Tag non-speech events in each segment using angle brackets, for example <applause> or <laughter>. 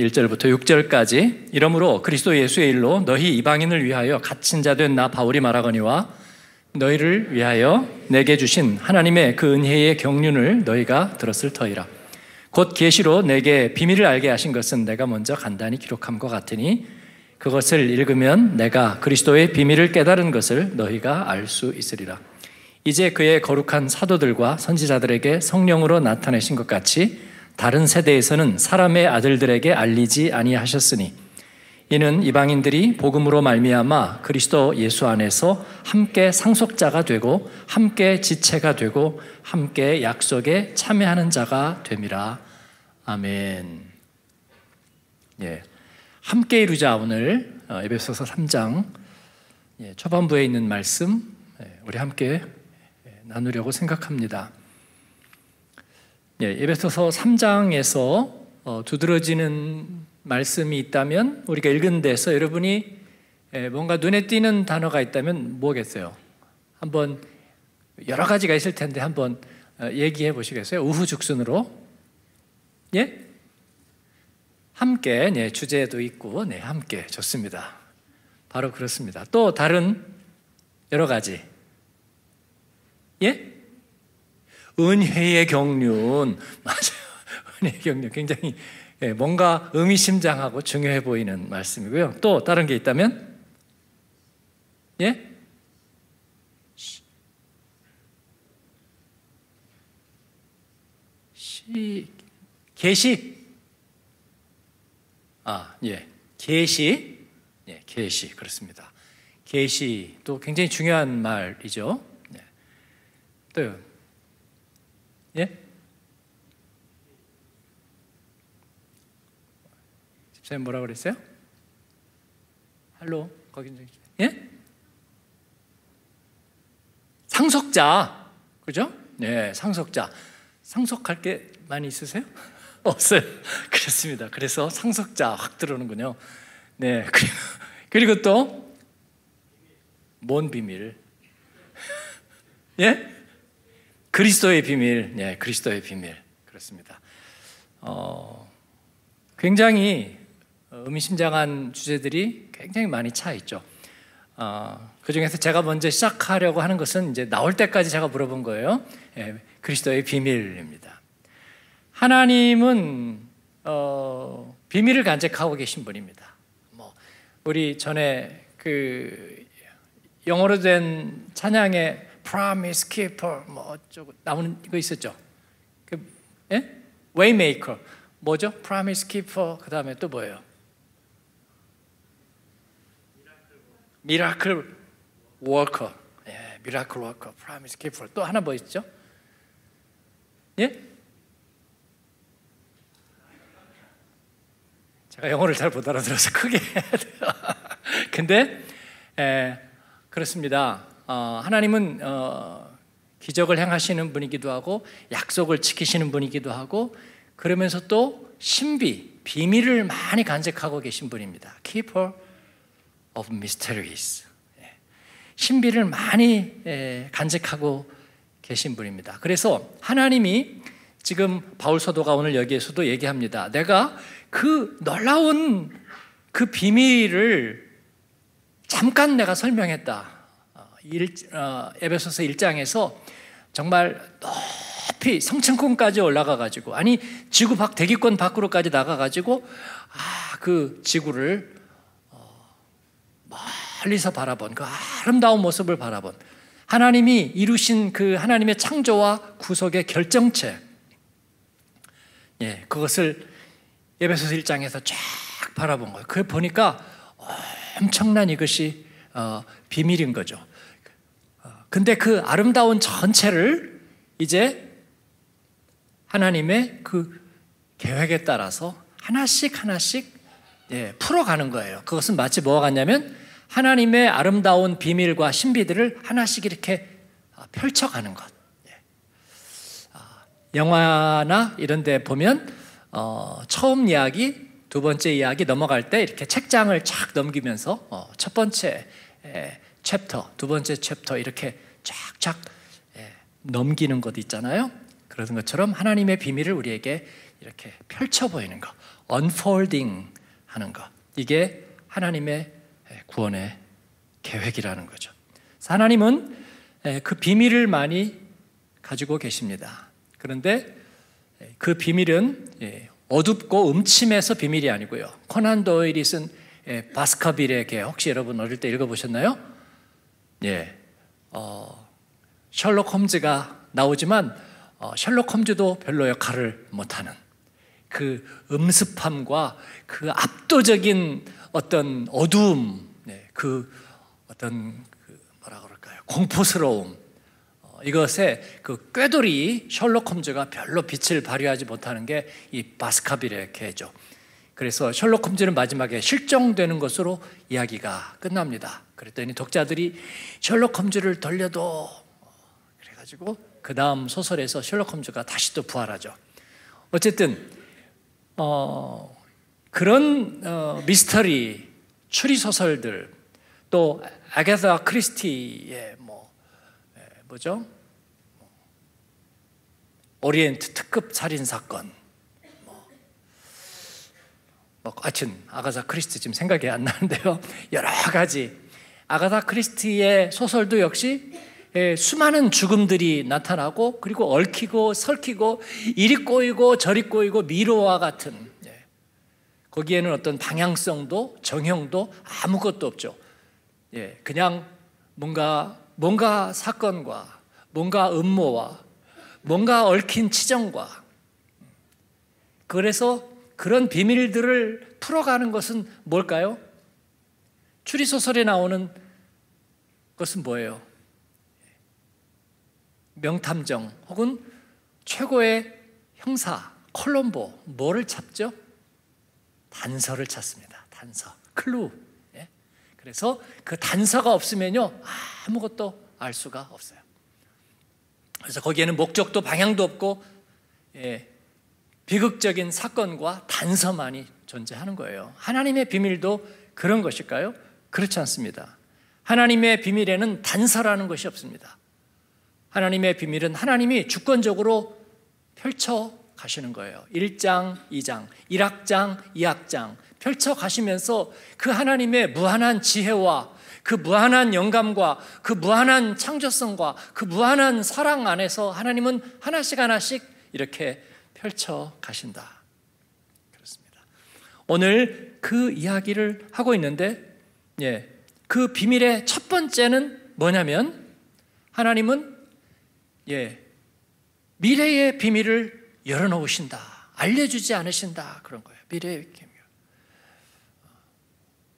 1절부터 6절까지 이러므로 그리스도 예수의 일로 너희 이방인을 위하여 갇힌 자 된 나 바울이 말하거니와 너희를 위하여 내게 주신 하나님의 그 은혜의 경륜을 너희가 들었을 터이라 곧 계시로 내게 비밀을 알게 하신 것은 내가 먼저 간단히 기록함과 같으니 그것을 읽으면 내가 그리스도의 비밀을 깨달은 것을 너희가 알 수 있으리라 이제 그의 거룩한 사도들과 선지자들에게 성령으로 나타내신 것 같이 다른 세대에서는 사람의 아들들에게 알리지 아니하셨으니 이는 이방인들이 복음으로 말미암아 그리스도 예수 안에서 함께 상속자가 되고 함께 지체가 되고 함께 약속에 참여하는 자가 됨이라. 아멘. 예. 함께 이루자 오늘 어, 에베소서 3장 예, 초반부에 있는 말씀 예, 우리 함께 예, 나누려고 생각합니다. 예, 에베소서 3장에서 어, 두드러지는 말씀이 있다면 우리가 읽은 데서 여러분이 예, 뭔가 눈에 띄는 단어가 있다면 뭐겠어요? 한번 여러 가지가 있을 텐데 한번 어, 얘기해 보시겠어요? 우후죽순으로 예 함께 예, 주제도 있고 네 함께 좋습니다. 바로 그렇습니다. 또 다른 여러 가지 예 은혜의 경륜 <laughs> 맞아요. 은혜의 경륜 굉장히 예, 뭔가 의미심장하고 중요해 보이는 말씀이고요. 또 다른 게 있다면 예? 계시 아, 예. 계시 예, 계시 그렇습니다. 계시도 굉장히 중요한 말이죠. 예. 또 예? 집사님 뭐라 그랬어요? 할로 거긴 좀 예? 상속자 그죠? 네 상속자 상속할 게 많이 있으세요? <laughs> 없어요. <laughs> 그렇습니다. 그래서 상속자 확 들어오는군요. 네 그리고 또 뭔 비밀? <laughs> 예? 그리스도의 비밀, 예, 그리스도의 비밀. 그렇습니다. 어, 굉장히 어, 의미심장한 주제들이 굉장히 많이 차 있죠. 어, 그 중에서 제가 먼저 시작하려고 하는 것은 이제 나올 때까지 제가 물어본 거예요. 예, 그리스도의 비밀입니다. 하나님은 어, 비밀을 간직하고 계신 분입니다. 뭐 우리 전에 그 영어로 된 찬양의 promise keeper 뭐 어쩌고 나오는 거 있었죠. 그, 예? waymaker 뭐죠? promise keeper 그 다음에 또 뭐예요? 미라클 워커 예, 미라클 워커 promise keeper 또 하나 뭐 있죠? 예? 제가 영어를 잘 못 알아들어서 <laughs> 크게 근데 에, 예, 그렇습니다. 어, 하나님은 어, 기적을 행하시는 분이기도 하고 약속을 지키시는 분이기도 하고 그러면서 또 신비, 비밀을 많이 간직하고 계신 분입니다. Keeper of Mysteries. 예. 신비를 많이 예, 간직하고 계신 분입니다. 그래서 하나님이 지금 바울 서도가 오늘 여기에서도 얘기합니다. 내가 그 놀라운 그 비밀을 잠깐 내가 설명했다. 일, 어, 에베소서 1장에서 정말 높이 성층권까지 올라가 가지고 아니 지구 밖 대기권 밖으로까지 나가 가지고 아 그 지구를 어, 멀리서 바라본 그 아름다운 모습을 바라본 하나님이 이루신 그 하나님의 창조와 구속의 결정체 예 그것을 에베소서 1장에서 쫙 바라본 거예요. 그걸 보니까 엄청난 이것이 어, 비밀인 거죠. 근데 그 아름다운 전체를 이제 하나님의 그 계획에 따라서 하나씩 하나씩 예, 풀어가는 거예요. 그것은 마치 뭐와 같냐면 하나님의 아름다운 비밀과 신비들을 하나씩 이렇게 아, 펼쳐가는 것. 예. 아, 영화나 이런 데 보면 어, 처음 이야기, 두 번째 이야기 넘어갈 때 이렇게 책장을 착 넘기면서 어, 첫 번째 예, 챕터, 두 번째 챕터 이렇게 쫙쫙 예, 넘기는 것 있잖아요. 그러던 것처럼 하나님의 비밀을 우리에게 이렇게 펼쳐 보이는 것, 언폴딩 하는 것. 이게 하나님의 예, 구원의 계획이라는 거죠. 하나님은 예, 그 비밀을 많이 가지고 계십니다. 그런데 그 비밀은 어둡고 음침해서 비밀이 아니고요. 코난 도일이 쓴 바스커빌의 개 혹시 여러분 어릴 때 읽어보셨나요? 예, 어, 셜록 홈즈가 나오지만 어, 셜록 홈즈도 별로 역할을 못하는 그 음습함과 그 압도적인 어떤 어두움, 예, 그 어떤 그 뭐라 그럴까요? 공포스러움 어, 이것에 그 꾀돌이 셜록 홈즈가 별로 빛을 발휘하지 못하는 게 이 바스카빌의 개죠. 그래서 셜록 홈즈는 마지막에 실종되는 것으로 이야기가 끝납니다. 그랬더니 독자들이 셜록 홈즈를 돌려도 그래가지고 그 다음 소설에서 셜록 홈즈가 다시 또 부활하죠. 어쨌든 어, 그런 어, 미스터리 추리 소설들 또 아가사 크리스티의 뭐 뭐죠? 오리엔트 특급 살인 사건 뭐, 뭐 하여튼 아가사 크리스티 지금 생각이 안 나는데요. <laughs> 여러 가지 아가다 크리스티의 소설도 역시 예, 수많은 죽음들이 나타나고 그리고 얽히고 설키고 이리 꼬이고 저리 꼬이고 미로와 같은 예. 거기에는 어떤 방향성도 정형도 아무것도 없죠. 예, 그냥 뭔가 뭔가 사건과 뭔가 음모와 뭔가 얽힌 치정과 그래서 그런 비밀들을 풀어가는 것은 뭘까요? 추리소설에 나오는 그것은 뭐예요? 명탐정 혹은 최고의 형사 콜롬보 뭐를 찾죠? 단서를 찾습니다. 단서, 클루. 예? 그래서 그 단서가 없으면요 아무것도 알 수가 없어요. 그래서 거기에는 목적도 방향도 없고 예, 비극적인 사건과 단서만이 존재하는 거예요. 하나님의 비밀도 그런 것일까요? 그렇지 않습니다. 하나님의 비밀에는 단서라는 것이 없습니다. 하나님의 비밀은 하나님이 주권적으로 펼쳐 가시는 거예요. 1장, 2장, 1학장, 2학장 펼쳐 가시면서 그 하나님의 무한한 지혜와 그 무한한 영감과 그 무한한 창조성과 그 무한한 사랑 안에서 하나님은 하나씩 하나씩 이렇게 펼쳐 가신다. 그렇습니다. 오늘 그 이야기를 하고 있는데 예, 그 비밀의 첫 번째는 뭐냐면 하나님은 예 미래의 비밀을 열어놓으신다 알려주지 않으신다 그런 거예요 미래의 비밀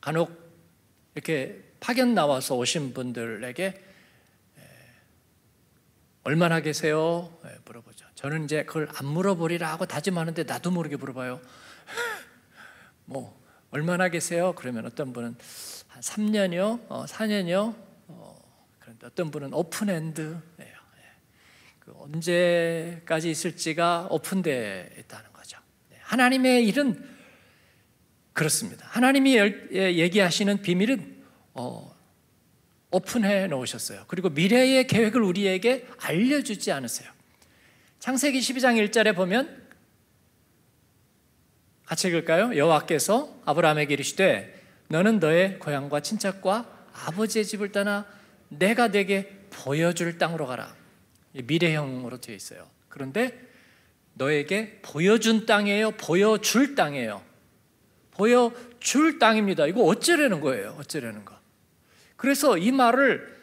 간혹 이렇게 파견 나와서 오신 분들에게 예, 얼마나 계세요? 예, 물어보죠. 저는 이제 그걸 안 물어보리라 고 다짐하는데 나도 모르게 물어봐요. <laughs> 뭐 얼마나 계세요? 그러면 어떤 분은 3년여, 어, 4년여. 어, 그런데 어떤 분은 오픈 엔드예요. 예. 그 언제까지 있을지가 오픈되어 있다는 거죠. 예. 하나님의 일은 그렇습니다. 하나님이 예, 얘기하시는 비밀은 어, 오픈해 놓으셨어요. 그리고 미래의 계획을 우리에게 알려주지 않으세요. 창세기 12장 1절에 보면 같이 읽을까요? 여호와께서 아브라함에게 이르시되 너는 너의 고향과 친척과 아버지의 집을 떠나 내가 내게 보여줄 땅으로 가라. 미래형으로 되어 있어요. 그런데 너에게 보여준 땅이에요. 보여줄 땅이에요. 보여줄 땅입니다. 이거 어쩌려는 거예요. 어쩌려는 거. 그래서 이 말을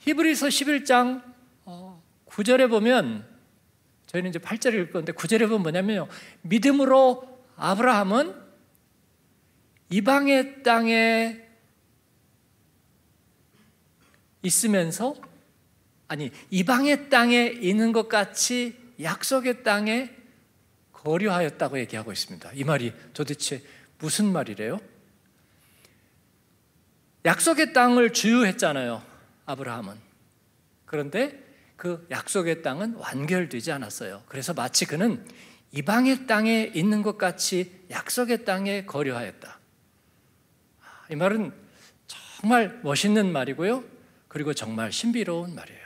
히브리서 11장 9절에 어, 보면 저희는 이제 8절을 읽을 건데 9절에 보면 뭐냐면요. 믿음으로 아브라함은 이방의 땅에 있으면서 아니 이방의 땅에 있는 것 같이 약속의 땅에 거류하였다고 얘기하고 있습니다. 이 말이 도대체 무슨 말이래요? 약속의 땅을 주유했잖아요. 아브라함은. 그런데 그 약속의 땅은 완결되지 않았어요. 그래서 마치 그는 이방의 땅에 있는 것 같이 약속의 땅에 거류하였다. 이 말은 정말 멋있는 말이고요. 그리고 정말 신비로운 말이에요.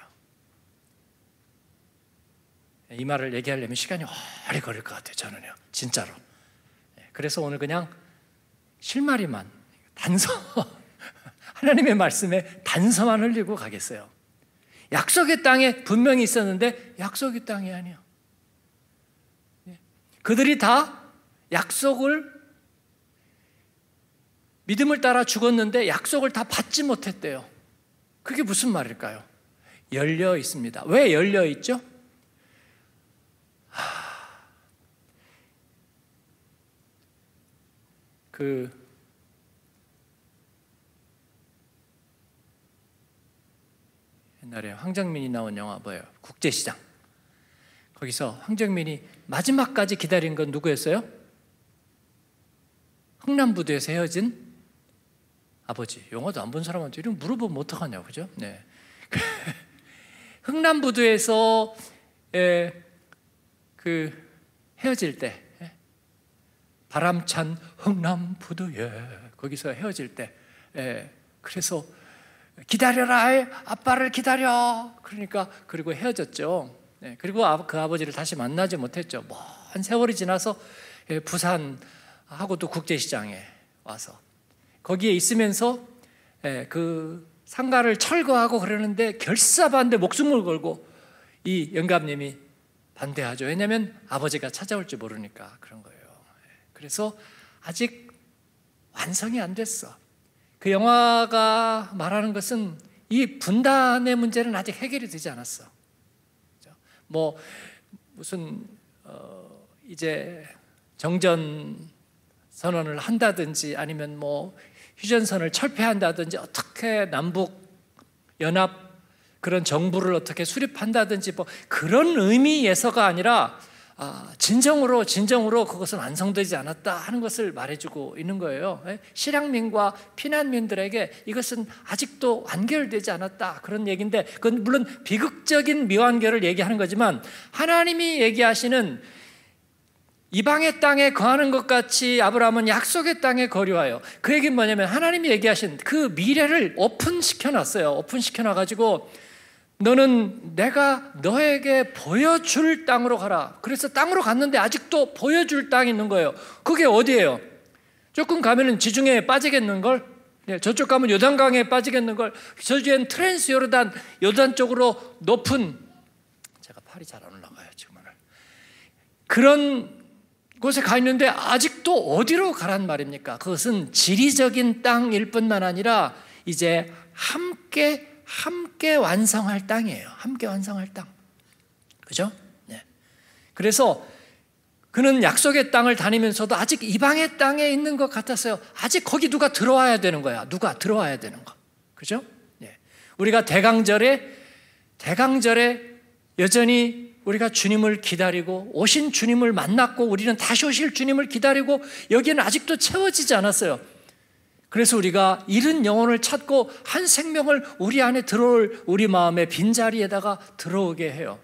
이 말을 얘기하려면 시간이 오래 걸릴 것 같아요. 저는요. 진짜로. 예, 그래서 오늘 그냥 실마리만 단서 <laughs> 하나님의 말씀에 단서만 흘리고 가겠어요. 약속의 땅에 분명히 있었는데 약속의 땅이 아니요. 에 예, 그들이 다 약속을 믿음을 따라 죽었는데 약속을 다 받지 못했대요. 그게 무슨 말일까요? 열려 있습니다. 왜 열려 있죠? 하... 그 옛날에 황정민이 나온 영화 뭐예요? 국제시장. 거기서 황정민이 마지막까지 기다린 건 누구였어요? 흥남부두에서 헤어진 아버지. 영화도 안 본 사람한테 이런 물어보면 뭐 어떡하냐, 그죠? 네. <laughs> 흥남부두에서 에, 예, 그 헤어질 때 에? 예? 바람찬 흥남부두에 거기서 헤어질 때 에, 예, 그래서 기다려라 아빠를 기다려 그러니까 그리고 헤어졌죠 네, 그리고 그 아버지를 다시 만나지 못했죠 먼 뭐 세월이 지나서 부산하고 또 국제시장에 와서 거기에 있으면서 예, 그 상가를 철거하고 그러는데 결사반대 목숨을 걸고 이 영감님이 반대하죠. 왜냐하면 아버지가 찾아올지 모르니까 그런 거예요. 예, 그래서 아직 완성이 안 됐어. 그 영화가 말하는 것은 이 분단의 문제는 아직 해결이 되지 않았어. 뭐 무슨 어 이제 정전 선언을 한다든지 아니면 뭐 휴전선을 철폐한다든지 어떻게 남북 연합 그런 정부를 어떻게 수립한다든지 뭐 그런 의미에서가 아니라 아, 진정으로 진정으로 그것은 완성되지 않았다 하는 것을 말해주고 있는 거예요. 예? 실향민과 피난민들에게 이것은 아직도 완결되지 않았다 그런 얘기인데 그건 물론 비극적인 미완결을 얘기하는 거지만 하나님이 얘기하시는 이방의 땅에 거하는 것 같이 아브라함은 약속의 땅에 거류하여 그 얘기는 뭐냐면 하나님이 얘기하신 그 미래를 오픈시켜 놨어요. 오픈시켜 놔 가지고 너는 내가 너에게 보여줄 땅으로 가라. 그래서 땅으로 갔는데 아직도 보여줄 땅이 있는 거예요. 그게 어디예요? 조금 가면은 지중해 빠지겠는 걸. 네, 저쪽 가면 요단강에 빠지겠는 걸. 저쪽엔 트랜스 요르단 요단 쪽으로 높은 제가 팔이 잘 안 올라가요 지금 오 그런 곳에 가 있는데 아직도 어디로 가란 말입니까? 그것은 지리적인 땅일 뿐만 아니라 이제 함께 함께 완성할 땅이에요. 함께 완성할 땅. 그죠? 네. 그래서 그는 약속의 땅을 다니면서도 아직 이방의 땅에 있는 것 같았어요. 아직 거기 누가 들어와야 되는 거야. 누가 들어와야 되는 거. 그죠? 네. 우리가 대강절에 대강절에 여전히 우리가 주님을 기다리고 오신 주님을 만났고 우리는 다시 오실 주님을 기다리고 여기는 아직도 채워지지 않았어요. 그래서 우리가 잃은 영혼을 찾고 한 생명을 우리 안에 들어올 우리 마음의 빈자리에다가 들어오게 해요.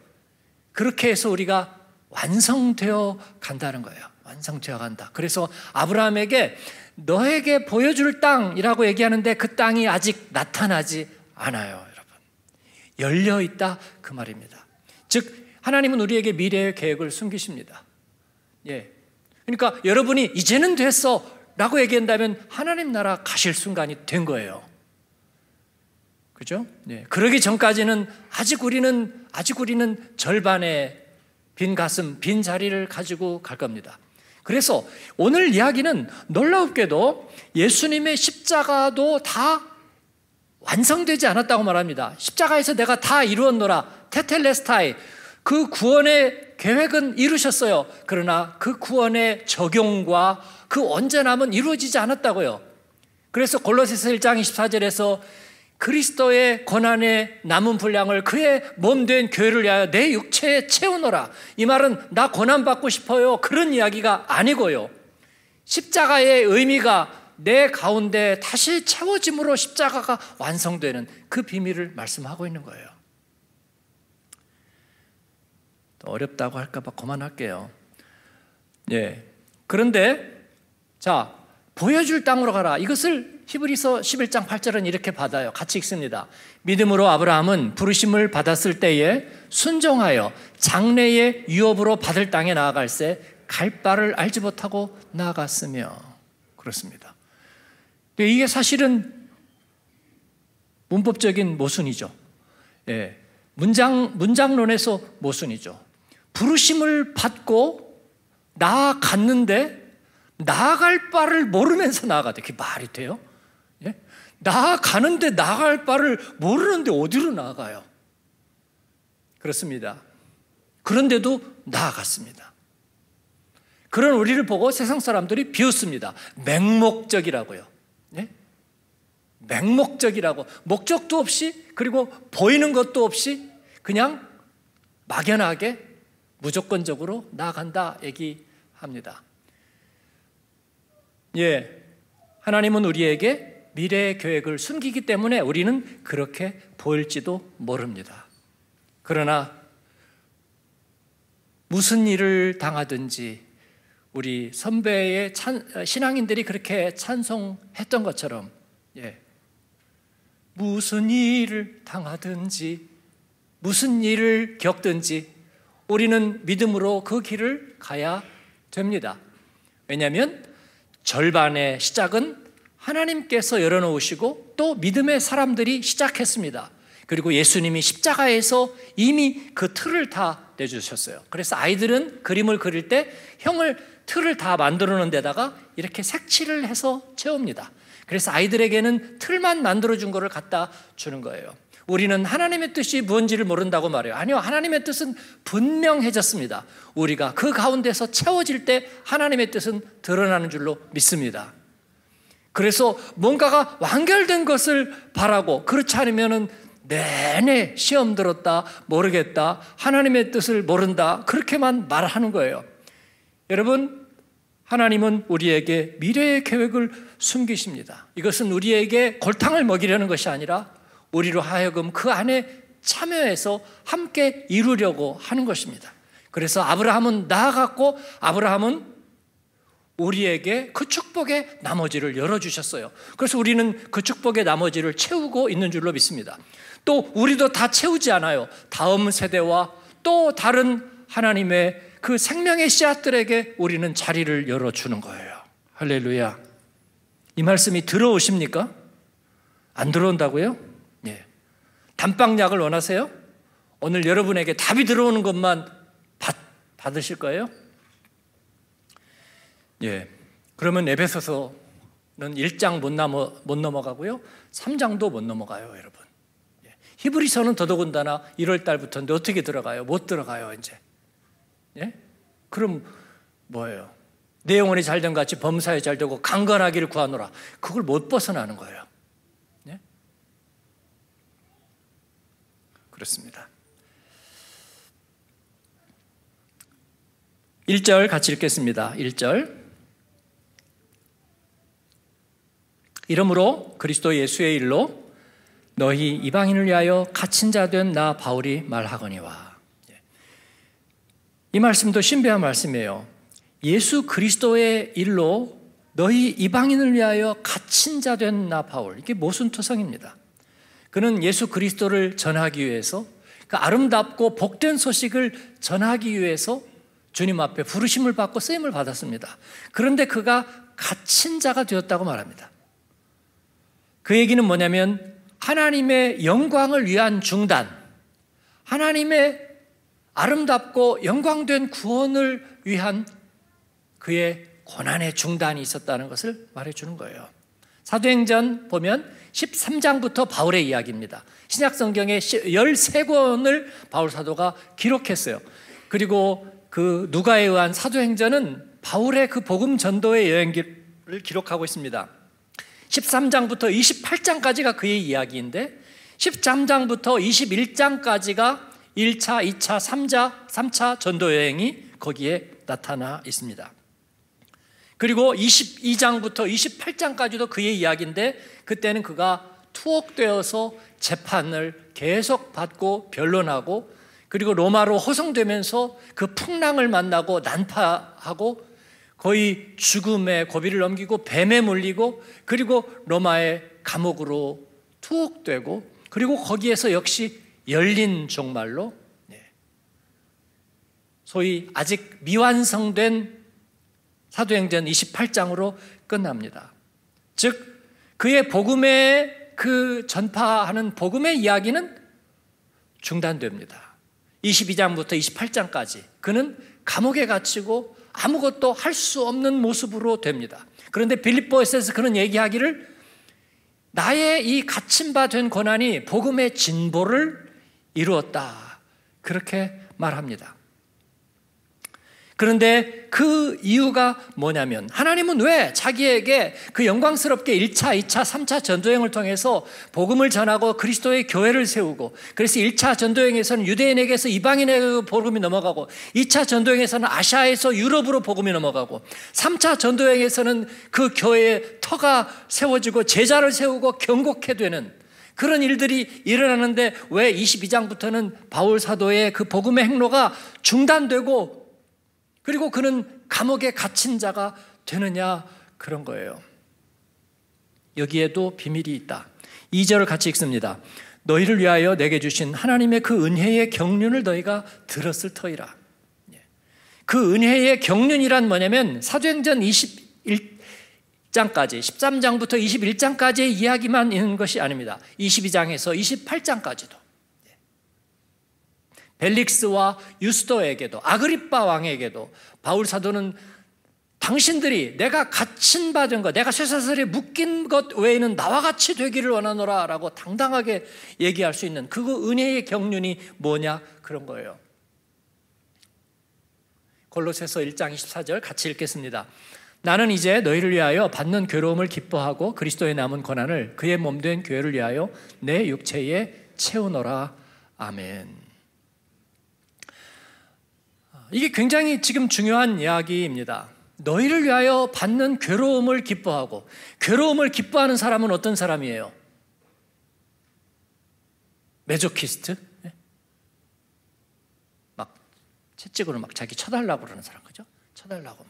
그렇게 해서 우리가 완성되어 간다는 거예요. 완성되어 간다. 그래서 아브라함에게 너에게 보여줄 땅이라고 얘기하는데 그 땅이 아직 나타나지 않아요, 여러분. 열려 있다 그 말입니다. 즉 하나님은 우리에게 미래의 계획을 숨기십니다. 예. 그러니까 여러분이 이제는 됐어 라고 얘기한다면 하나님 나라 가실 순간이 된 거예요. 그죠? 예. 그러기 전까지는 아직 우리는, 아직 우리는 절반의 빈 가슴, 빈 자리를 가지고 갈 겁니다. 그래서 오늘 이야기는 놀랍게도 예수님의 십자가도 다 완성되지 않았다고 말합니다. 십자가에서 내가 다 이루었노라. 테텔레스타이. 그 구원의 계획은 이루셨어요. 그러나 그 구원의 적용과 그 언제남은 이루어지지 않았다고요. 그래서 골로새서 1장 24절에서 그리스도의 고난의 남은 분량을 그의 몸된 교회를 위하여 내 육체에 채우노라. 이 말은 나 고난 받고 싶어요. 그런 이야기가 아니고요. 십자가의 의미가 내 가운데 다시 채워짐으로 십자가가 완성되는 그 비밀을 말씀하고 있는 거예요. 어렵다고 할까봐 그만할게요. 예. 그런데 자 보여줄 땅으로 가라. 이것을 히브리서 11장 8절은 이렇게 받아요. 같이 읽습니다. 믿음으로 아브라함은 부르심을 받았을 때에 순종하여 장래의 유업으로 받을 땅에 나아갈세 갈 바를 알지 못하고 나아갔으며 그렇습니다. 근데 이게 사실은 문법적인 모순이죠. 예. 문장 문장론에서 모순이죠. 부르심을 받고 나아갔는데 나아갈 바를 모르면서 나아가다 그게 말이 돼요? 예? 나아가는데 나아갈 바를 모르는데 어디로 나아가요? 그렇습니다. 그런데도 나아갔습니다. 그런 우리를 보고 세상 사람들이 비웃습니다. 맹목적이라고요. 예? 맹목적이라고. 목적도 없이, 그리고 보이는 것도 없이 그냥 막연하게 무조건적으로 나아간다 얘기합니다. 예. 하나님은 우리에게 미래의 계획을 숨기기 때문에 우리는 그렇게 보일지도 모릅니다. 그러나 무슨 일을 당하든지 우리 선배의 찬, 신앙인들이 그렇게 찬송했던 것처럼 예. 무슨 일을 당하든지 무슨 일을 겪든지 우리는 믿음으로 그 길을 가야 됩니다. 왜냐하면 절반의 시작은 하나님께서 열어놓으시고 또 믿음의 사람들이 시작했습니다. 그리고 예수님이 십자가에서 이미 그 틀을 다 내주셨어요. 그래서 아이들은 그림을 그릴 때 형을 틀을 다 만들어 놓은 데다가 이렇게 색칠을 해서 채웁니다. 그래서 아이들에게는 틀만 만들어 준 것을 갖다 주는 거예요. 우리는 하나님의 뜻이 뭔지를 모른다고 말해요. 아니요, 하나님의 뜻은 분명해졌습니다. 우리가 그 가운데서 채워질 때 하나님의 뜻은 드러나는 줄로 믿습니다. 그래서 뭔가가 완결된 것을 바라고 그렇지 않으면은 내내 시험 들었다, 모르겠다, 하나님의 뜻을 모른다, 그렇게만 말하는 거예요. 여러분, 하나님은 우리에게 미래의 계획을 숨기십니다. 이것은 우리에게 골탕을 먹이려는 것이 아니라 우리로 하여금 그 안에 참여해서 함께 이루려고 하는 것입니다. 그래서 아브라함은 나아갔고 아브라함은 우리에게 그 축복의 나머지를 열어주셨어요. 그래서 우리는 그 축복의 나머지를 채우고 있는 줄로 믿습니다. 또 우리도 다 채우지 않아요. 다음 세대와 또 다른 하나님의 그 생명의 씨앗들에게 우리는 자리를 열어주는 거예요. 할렐루야. 이 말씀이 들어오십니까? 안 들어온다고요? 단방약을 원하세요? 오늘 여러분에게 답이 들어오는 것만 받, 받으실 거예요? 예. 그러면 에베소서는 1장 못, 넘어, 못 넘어가고요. 3장도 못 넘어가요, 여러분. 예. 히브리서는 더더군다나 1월 달부터인데 어떻게 들어가요? 못 들어가요, 이제. 예? 그럼 뭐예요? 내 영혼이 잘된 같이 범사에 잘 되고 강건하기를 구하노라. 그걸 못 벗어나는 거예요. 그렇습니다. 1절 같이 읽겠습니다. 1절. 이러므로 그리스도 예수의 일로 너희 이방인을 위하여 갇힌 자 된 나 바울이 말하거니와. 이 말씀도 신비한 말씀이에요. 예수 그리스도의 일로 너희 이방인을 위하여 갇힌 자 된 나 바울. 이게 모순투성입니다. 그는 예수 그리스도를 전하기 위해서 그 아름답고 복된 소식을 전하기 위해서 주님 앞에 부르심을 받고 쓰임을 받았습니다. 그런데 그가 갇힌 자가 되었다고 말합니다. 그 얘기는 뭐냐면 하나님의 영광을 위한 중단, 하나님의 아름답고 영광된 구원을 위한 그의 고난의 중단이 있었다는 것을 말해주는 거예요. 사도행전 보면 13장부터 바울의 이야기입니다. 신약 성경에 13권을 바울 사도가 기록했어요. 그리고 그 누가에 의한 사도행전은 바울의 그 복음 전도의 여행기를 기록하고 있습니다. 13장부터 28장까지가 그의 이야기인데 13장부터 21장까지가 1차, 2차, 3차, 3차 전도 여행이 거기에 나타나 있습니다. 그리고 22장부터 28장까지도 그의 이야기인데 그때는 그가 투옥되어서 재판을 계속 받고 변론하고 그리고 로마로 허송되면서그 풍랑을 만나고 난파하고 거의 죽음의 고비를 넘기고 뱀에 물리고 그리고 로마의 감옥으로 투옥되고 그리고 거기에서 역시 열린 종말로 네. 소위 아직 미완성된 사도행전 28장으로 끝납니다. 즉 그의 복음의 그 전파하는 복음의 이야기는 중단됩니다. 22장부터 28장까지 그는 감옥에 갇히고 아무것도 할 수 없는 모습으로 됩니다. 그런데 빌립보에서 그런 얘기하기를 나의 이 갇힌 바된 고난이 복음의 진보를 이루었다. 그렇게 말합니다. 그런데 그 이유가 뭐냐면 하나님은 왜 자기에게 그 영광스럽게 1차, 2차, 3차 전도행을 통해서 복음을 전하고 그리스도의 교회를 세우고 그래서 1차 전도행에서는 유대인에게서 이방인에게 복음이 넘어가고 2차 전도행에서는 아시아에서 유럽으로 복음이 넘어가고 3차 전도행에서는 그 교회의 터가 세워지고 제자를 세우고 경곡해 되는 그런 일들이 일어나는데 왜 22장부터는 바울 사도의 그 복음의 행로가 중단되고 그리고 그는 감옥에 갇힌 자가 되느냐 그런 거예요. 여기에도 비밀이 있다. 2절을 같이 읽습니다. 너희를 위하여 내게 주신 하나님의 그 은혜의 경륜을 너희가 들었을 터이라. 예. 그 은혜의 경륜이란 뭐냐면 사도행전 21장까지 13장부터 21장까지의 이야기만 있는 것이 아닙니다. 22장에서 28장까지도 벨릭스와 유스도에게도 아그리빠 왕에게도 바울 사도는 당신들이 내가 갇힌 받은 것, 내가 쇠사슬에 묶인 것 외에는 나와 같이 되기를 원하노라 라고 당당하게 얘기할 수 있는 그거 은혜의 경륜이 뭐냐 그런 거예요. 골로새서 1장 24절 같이 읽겠습니다. 나는 이제 너희를 위하여 받는 괴로움을 기뻐하고 그리스도의 남은 고난을 그의 몸 된 교회를 위하여 내 육체에 채우너라. 아멘. 이게 굉장히 지금 중요한 이야기입니다. 너희를 위하여 받는 괴로움을 기뻐하고 괴로움을 기뻐하는 사람은 어떤 사람이에요? 메조키스트? 예? 막 채찍으로 막 자기 쳐달라고 그러는 사람 그죠? 쳐달라고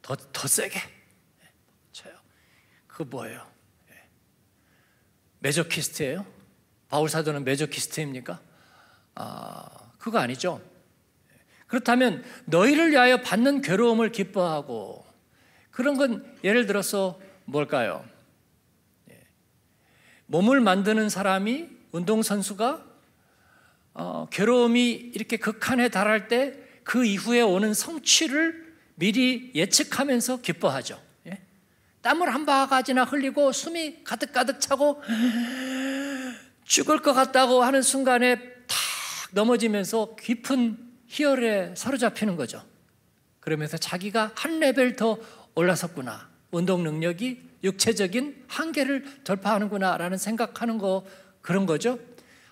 막더 더 세게 예, 쳐요. 그 뭐예요? 예. 메조키스트예요? 바울 사도는 메조키스트입니까? 아 그거 아니죠. 그렇다면 너희를 위하여 받는 괴로움을 기뻐하고 그런 건 예를 들어서 뭘까요? 예. 몸을 만드는 사람이 운동선수가 어, 괴로움이 이렇게 극한에 달할 때 그 이후에 오는 성취를 미리 예측하면서 기뻐하죠. 예? 땀을 한 바가지나 흘리고 숨이 가득가득 차고 죽을 것 같다고 하는 순간에 탁 넘어지면서 깊은 희열에 사로잡히는 거죠. 그러면서 자기가 한 레벨 더 올라섰구나. 운동 능력이 육체적인 한계를 돌파하는구나라는 생각하는 거 그런 거죠.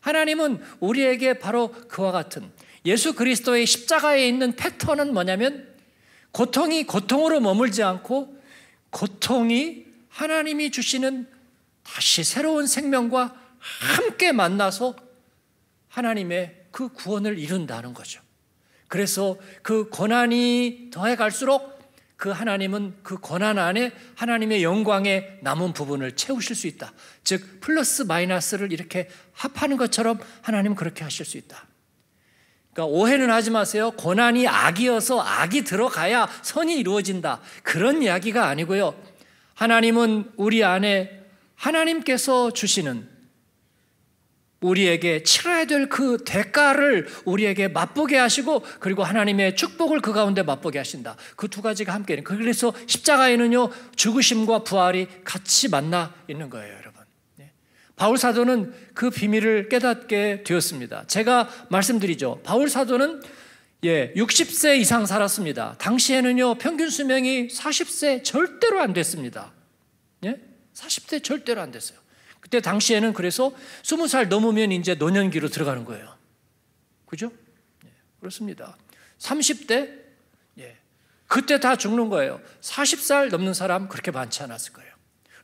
하나님은 우리에게 바로 그와 같은 예수 그리스도의 십자가에 있는 패턴은 뭐냐면 고통이 고통으로 머물지 않고 고통이 하나님이 주시는 다시 새로운 생명과 함께 만나서 하나님의 그 구원을 이룬다는 거죠. 그래서 그 고난이 더해 갈수록 그 하나님은 그 고난 안에 하나님의 영광의 남은 부분을 채우실 수 있다. 즉 플러스 마이너스를 이렇게 합하는 것처럼 하나님 그렇게 하실 수 있다. 그러니까 오해는 하지 마세요. 고난이 악이어서 악이 들어가야 선이 이루어진다. 그런 이야기가 아니고요. 하나님은 우리 안에 하나님께서 주시는 우리에게 치러야 될 그 대가를 우리에게 맛보게 하시고 그리고 하나님의 축복을 그 가운데 맛보게 하신다. 그 두 가지가 함께 있는 거예요. 그래서 십자가에는요 죽으심과 부활이 같이 만나 있는 거예요, 여러분. 예. 바울 사도는 그 비밀을 깨닫게 되었습니다. 제가 말씀드리죠. 바울 사도는 예, 60세 이상 살았습니다. 당시에는요 평균 수명이 40세 절대로 안 됐습니다. 예? 40세 절대로 안 됐어요. 그때 당시에는 그래서 스무 살 넘으면 이제 노년기로 들어가는 거예요. 그죠? 예, 그렇습니다. 30대? 예. 그때 다 죽는 거예요. 40살 넘는 사람 그렇게 많지 않았을 거예요.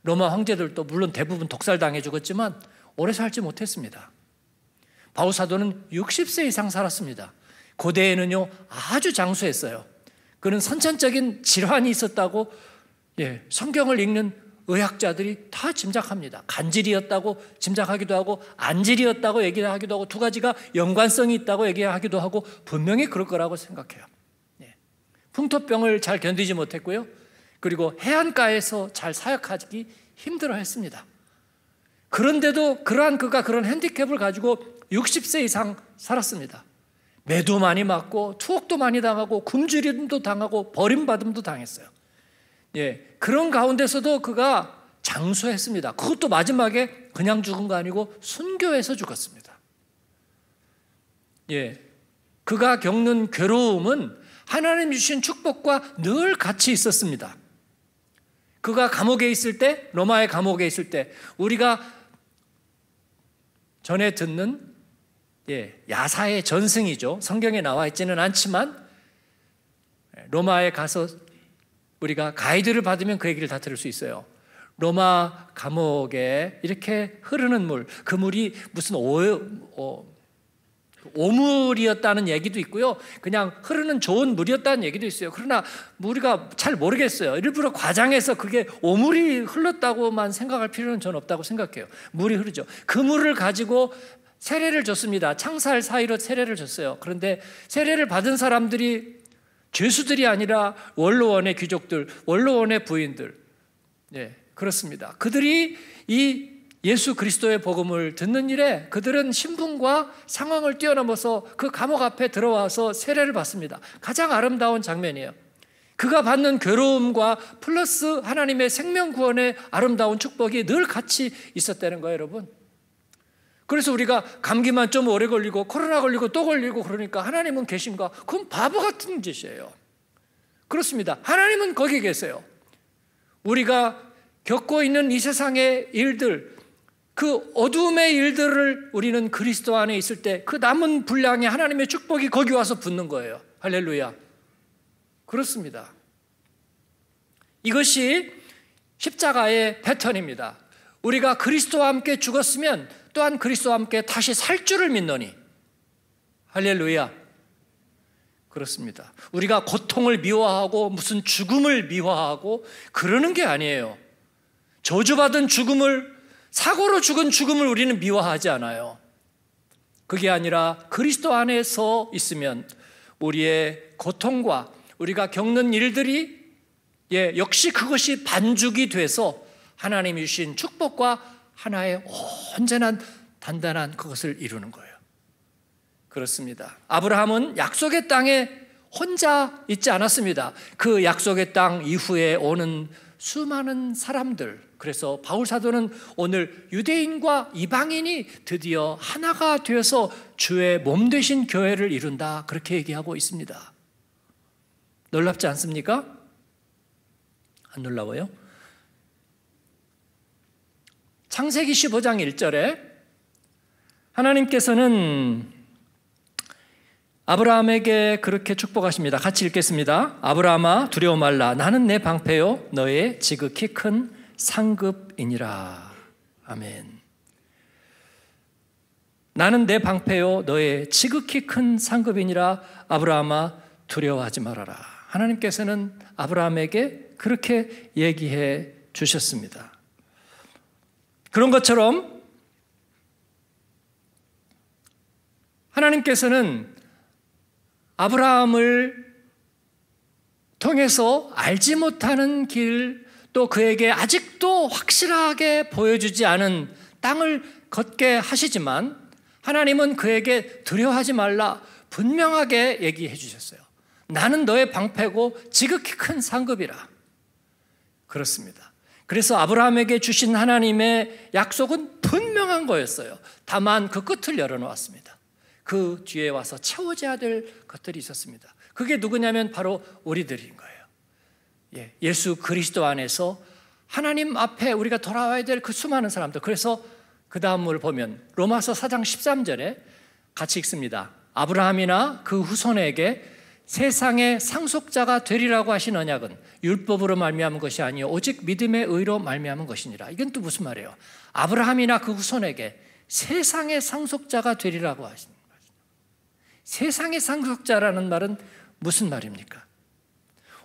로마 황제들도 물론 대부분 독살당해 죽었지만 오래 살지 못했습니다. 바우사도는 60세 이상 살았습니다. 고대에는요, 아주 장수했어요. 그는 선천적인 질환이 있었다고 예, 성경을 읽는 의학자들이 다 짐작합니다. 간질이었다고 짐작하기도 하고 안질이었다고 얘기하기도 하고 두 가지가 연관성이 있다고 얘기하기도 하고 분명히 그럴 거라고 생각해요. 예. 풍토병을 잘 견디지 못했고요. 그리고 해안가에서 잘 사역하기 힘들어했습니다. 그런데도 그러한 그가 그런 핸디캡을 가지고 60세 이상 살았습니다. 매도 많이 맞고 투옥도 많이 당하고 굶주림도 당하고 버림받음도 당했어요. 예, 그런 가운데서도 그가 장수했습니다. 그것도 마지막에 그냥 죽은 거 아니고 순교해서 죽었습니다. 예, 그가 겪는 괴로움은 하나님 주신 축복과 늘 같이 있었습니다. 그가 감옥에 있을 때, 로마의 감옥에 있을 때, 우리가 전에 듣는 예, 야사의 전승이죠. 성경에 나와 있지는 않지만 예, 로마에 가서 우리가 가이드를 받으면 그 얘기를 다 들을 수 있어요. 로마 감옥에 이렇게 흐르는 물, 그 물이 무슨 오, 어, 오, 물이었다는 얘기도 있고요. 그냥 흐르는 좋은 물이었다는 얘기도 있어요. 그러나 우리가 잘 모르겠어요. 일부러 과장해서 그게 오물이 흘렀다고만 생각할 필요는 전 없다고 생각해요. 물이 흐르죠. 그 물을 가지고 세례를 줬습니다. 창살 사이로 세례를 줬어요. 그런데 세례를 받은 사람들이 죄수들이 아니라 원로원의 귀족들, 원로원의 부인들. 예, 그렇습니다. 그들이 이 예수 그리스도의 복음을 듣는 일에 그들은 신분과 상황을 뛰어넘어서 그 감옥 앞에 들어와서 세례를 받습니다. 가장 아름다운 장면이에요. 그가 받는 괴로움과 플러스 하나님의 생명 구원의 아름다운 축복이 늘 같이 있었다는 거예요, 여러분. 그래서 우리가 감기만 좀 오래 걸리고 코로나 걸리고 또 걸리고 그러니까 하나님은 계신가? 그건 바보 같은 짓이에요. 그렇습니다. 하나님은 거기 계세요. 우리가 겪고 있는 이 세상의 일들, 그 어둠의 일들을 우리는 그리스도 안에 있을 때 그 남은 분량의 하나님의 축복이 거기 와서 붙는 거예요. 할렐루야. 그렇습니다. 이것이 십자가의 패턴입니다. 우리가 그리스도와 함께 죽었으면 또한 그리스도와 함께 다시 살 줄을 믿노니 할렐루야 그렇습니다. 우리가 고통을 미워하고 무슨 죽음을 미워하고 그러는 게 아니에요. 저주받은 죽음을 사고로 죽은 죽음을 우리는 미워하지 않아요. 그게 아니라 그리스도 안에서 있으면 우리의 고통과 우리가 겪는 일들이 예, 역시 그것이 반죽이 돼서 하나님이 주신 축복과 하나의 온전한 단단한 그것을 이루는 거예요. 그렇습니다. 아브라함은 약속의 땅에 혼자 있지 않았습니다. 그 약속의 땅 이후에 오는 수많은 사람들, 그래서 바울 사도는 오늘 유대인과 이방인이 드디어 하나가 되어서 주의 몸 되신 교회를 이룬다. 그렇게 얘기하고 있습니다. 놀랍지 않습니까? 안 놀라워요? 창세기 15장 1절에 하나님께서는 아브라함에게 그렇게 축복하십니다. 같이 읽겠습니다. 아브라함아 두려워 말라 나는 내 방패요 너의 지극히 큰 상급이니라. 아멘. 나는 내 방패요 너의 지극히 큰 상급이니라 아브라함아 두려워하지 말아라. 하나님께서는 아브라함에게 그렇게 얘기해 주셨습니다. 그런 것처럼 하나님께서는 아브라함을 통해서 알지 못하는 길, 또 그에게 아직도 확실하게 보여주지 않은 땅을 걷게 하시지만 하나님은 그에게 두려워하지 말라 분명하게 얘기해 주셨어요. 나는 너의 방패고 지극히 큰 상급이라. 그렇습니다. 그래서 아브라함에게 주신 하나님의 약속은 분명한 거였어요. 다만 그 끝을 열어놓았습니다. 그 뒤에 와서 채워져야 될 것들이 있었습니다. 그게 누구냐면 바로 우리들인 거예요. 예, 예수 그리스도 안에서 하나님 앞에 우리가 돌아와야 될 그 수많은 사람들. 그래서 그 다음을 보면 로마서 4장 13절에 같이 읽습니다. 아브라함이나 그 후손에게 세상의 상속자가 되리라고 하신 언약은 율법으로 말미암은 것이 아니요 오직 믿음의 의로 말미암은 것이니라. 이건 또 무슨 말이에요? 아브라함이나 그 후손에게 세상의 상속자가 되리라고 하신 거예요. 세상의 상속자라는 말은 무슨 말입니까?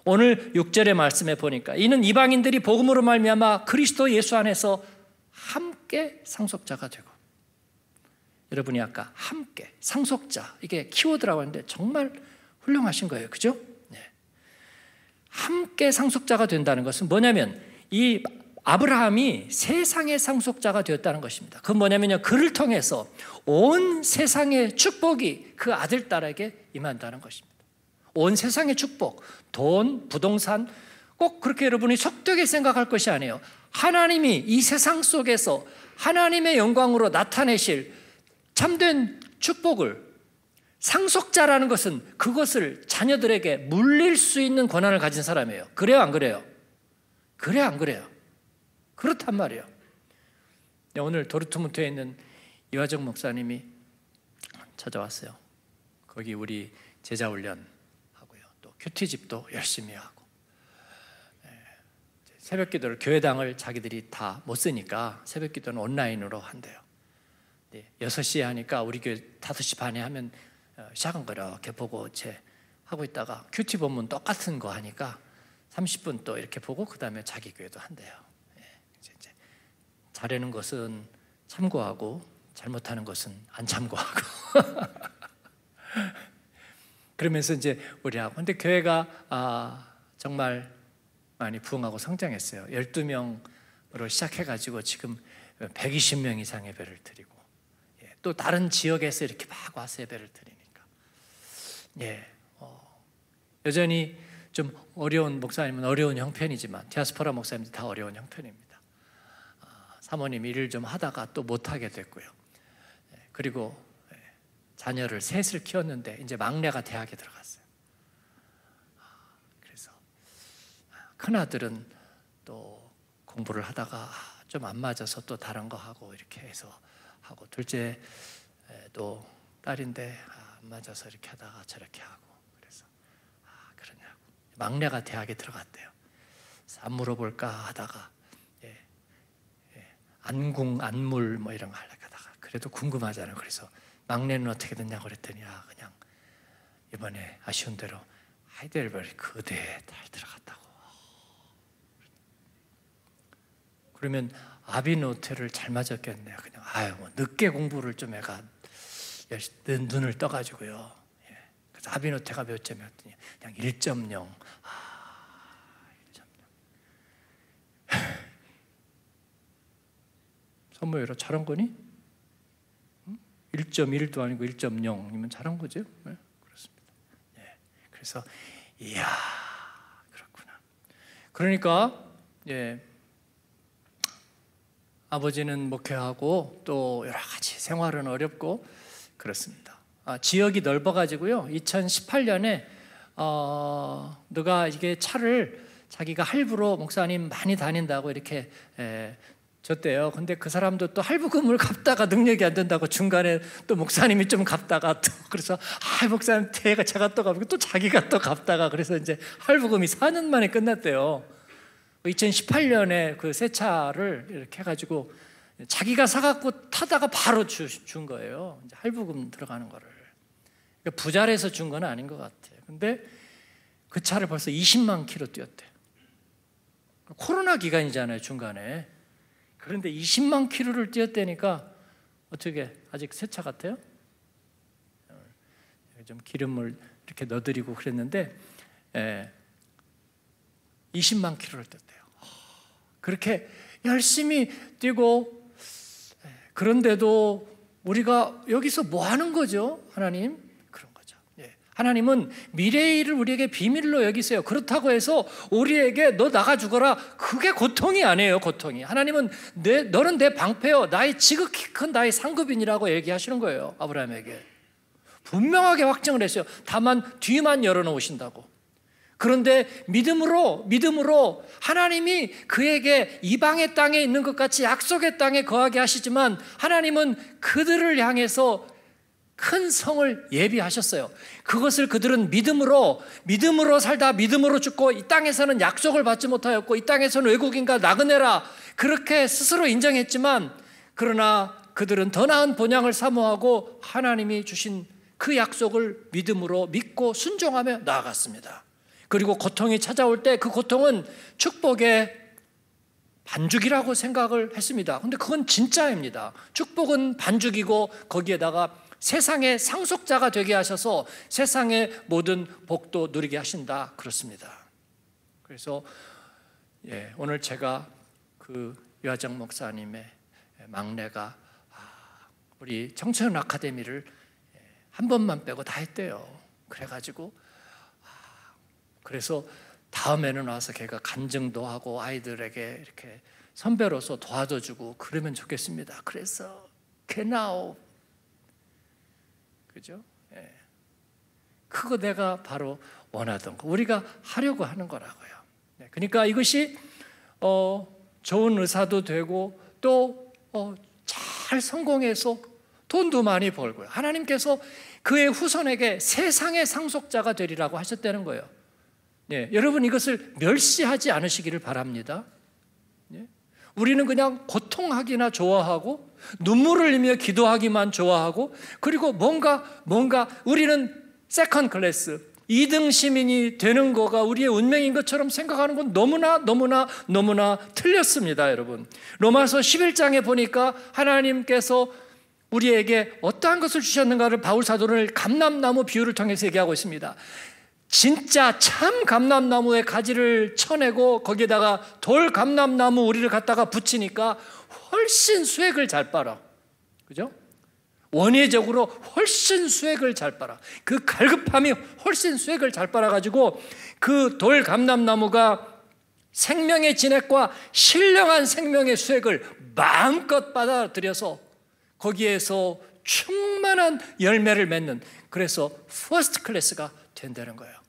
오늘 6절의 말씀에 보니까 이는 이방인들이 복음으로 말미암아 그리스도 예수 안에서 함께 상속자가 되고 여러분이 아까 함께 상속자 이게 키워드라고 하는데 정말 훌륭하신 거예요. 그죠? 네. 함께 상속자가 된다는 것은 뭐냐면 이 아브라함이 세상의 상속자가 되었다는 것입니다. 그 뭐냐면요. 그를 통해서 온 세상의 축복이 그 아들, 딸에게 임한다는 것입니다. 온 세상의 축복, 돈, 부동산, 꼭 그렇게 여러분이 속되게 생각할 것이 아니에요. 하나님이 이 세상 속에서 하나님의 영광으로 나타내실 참된 축복을 상속자라는 것은 그것을 자녀들에게 물릴 수 있는 권한을 가진 사람이에요. 그래요, 안 그래요? 그래요, 안 그래요? 그렇단 말이에요. 네, 오늘 도르트문트에 있는 이화정 목사님이 찾아왔어요. 거기 우리 제자 훈련 하고요. 또 큐티집도 열심히 하고. 네, 새벽 기도를 교회당을 자기들이 다 못 쓰니까 새벽 기도는 온라인으로 한대요. 6시에 하니까 우리 교회 5시 반에 하면 어, 시작한 거라 이렇게 보고 제 하고 있다가 큐티 본문 똑같은 거 하니까 30분 또 이렇게 보고 그 다음에 자기 교회도 한대요. 예, 이제, 이제 잘하는 것은 참고하고 잘못하는 것은 안 참고하고 <laughs> 그러면서 이제 우리하고 근데 교회가 아, 정말 많이 부흥하고 성장했어요. 12명으로 시작해가지고 지금 120명 이상 의배를 드리고 예, 또 다른 지역에서 이렇게 막 와서 예배를 드리고 예, 어, 여전히 좀 어려운 목사님은 어려운 형편이지만 디아스포라 목사님도 다 어려운 형편입니다. 아, 사모님 일을 좀 하다가 또 못하게 됐고요. 예, 그리고 예, 자녀를 셋을 키웠는데 이제 막내가 대학에 들어갔어요. 아, 그래서 아, 큰 아들은 또 공부를 하다가 좀 안 맞아서 또 다른 거 하고 이렇게 해서 하고 둘째 예, 또 딸인데 아, 안 맞아서 이렇게 하다가 저렇게 하고 그래서 아 그러냐고 막내가 대학에 들어갔대요. 안 물어볼까 하다가 예, 예, 안궁 안물 뭐 이런 거 하려고 하다가 그래도 궁금하잖아요. 그래서 막내는 어떻게 됐냐고 그랬더니 아 그냥 이번에 아쉬운 대로 하이델베르크 대에잘 들어갔다고. 그러면 아비노테를 잘 맞았겠네요. 그냥 아유 뭐 늦게 공부를 좀 해가 눈을 떠가지고요. 예. 그래서 하비노 제가 몇 점이었더니 그냥 1.0. 아, 1.0. 선모여라 잘한 거니? 1.1도 아니고 1.0이면 잘한 거죠? 네, 그렇습니다. 예. 그래서 이야 그렇구나. 그러니까 예. 아버지는 목회하고 또 여러 가지 생활은 어렵고 그렇습니다. 어, 지역이 넓어가지고요. 2018년에 어, 누가 이게 차를 자기가 할부로 목사님 많이 다닌다고 이렇게 에, 줬대요. 근데 그 사람도 또 할부금을 갚다가 능력이 안 된다고 중간에 또 목사님이 좀 갚다가 또 <laughs> 그래서 아 목사님 제가 제가 또 갚고 또 자기가 또 갚다가 그래서 이제 할부금이 4년 만에 끝났대요. 2018년에 그 새 차를 이렇게 해가지고 자기가 사갖고 타다가 바로 주, 준 거예요. 할부금 들어가는 거를. 그러니까 부자래서 준 건 아닌 것 같아요. 근데 그 차를 벌써 20만 키로 뛰었대. 요 코로나 기간이잖아요, 중간에. 그런데 20만 키로를 뛰었다니까 어떻게 아직 새 차 같아요? 어, 좀 기름을 이렇게 넣어드리고 그랬는데 에, 예, 20만 키로를 뛰었대요. 그렇게 열심히 뛰고 그런데도 우리가 여기서 뭐 하는 거죠? 하나님? 그런 거죠. 예. 하나님은 미래의 일을 우리에게 비밀로 여기세요. 그렇다고 해서 우리에게 너 나가 죽어라. 그게 고통이 아니에요, 고통이. 하나님은 내, 너는 내 방패요. 나의 지극히 큰 나의 상급인이라고 얘기하시는 거예요, 아브라함에게. 분명하게 확정을 했어요. 다만 뒤만 열어놓으신다고. 그런데 믿음으로 믿음으로 하나님이 그에게 이방의 땅에 있는 것 같이 약속의 땅에 거하게 하시지만 하나님은 그들을 향해서 큰 성을 예비하셨어요. 그것을 그들은 믿음으로 믿음으로 살다 믿음으로 죽고 이 땅에서는 약속을 받지 못하였고 이 땅에서는 외국인과 나그네라 그렇게 스스로 인정했지만 그러나 그들은 더 나은 본향을 사모하고 하나님이 주신 그 약속을 믿음으로 믿고 순종하며 나아갔습니다. 그리고 고통이 찾아올 때 그 고통은 축복의 반죽이라고 생각을 했습니다. 근데 그건 진짜입니다. 축복은 반죽이고 거기에다가 세상의 상속자가 되게 하셔서 세상의 모든 복도 누리게 하신다. 그렇습니다. 그래서 예, 오늘 제가 그 유하정 목사님의 막내가 아, 우리 청소년 아카데미를 예, 한 번만 빼고 다 했대요. 그래가지고 그래서 다음에는 와서 걔가 간증도 하고 아이들에게 이렇게 선배로서 도와줘주고 그러면 좋겠습니다. 그래서 개나오 그죠? 예. 그거 내가 바로 원하던 거 우리가 하려고 하는 거라고요. 예. 그러니까 이것이 어, 좋은 의사도 되고 또잘 어, 성공해서 돈도 많이 벌고요. 하나님께서 그의 후손에게 세상의 상속자가 되리라고 하셨다는 거예요. 예, 여러분 이것을 멸시하지 않으시기를 바랍니다. 예? 우리는 그냥 고통하기나 좋아하고 눈물을 흘리며 기도하기만 좋아하고 그리고 뭔가 뭔가 우리는 세컨 클래스 2등 시민이 되는 거가 우리의 운명인 것처럼 생각하는 건 너무나 너무나 너무나 틀렸습니다, 여러분. 로마서 11장에 보니까 하나님께서 우리에게 어떠한 것을 주셨는가를 바울 사도는 감람나무 비유를 통해서 얘기하고 있습니다. 진짜 참 감람나무의 가지를 쳐내고 거기에다가 돌 감람나무 우리를 갖다가 붙이니까 훨씬 수액을 잘 빨아. 그죠? 원예적으로 훨씬 수액을 잘 빨아. 그 갈급함이 훨씬 수액을 잘 빨아가지고 그 돌 감람나무가 생명의 진액과 신령한 생명의 수액을 마음껏 받아들여서 거기에서 충만한 열매를 맺는 그래서 퍼스트 클래스가 된다는 거예요.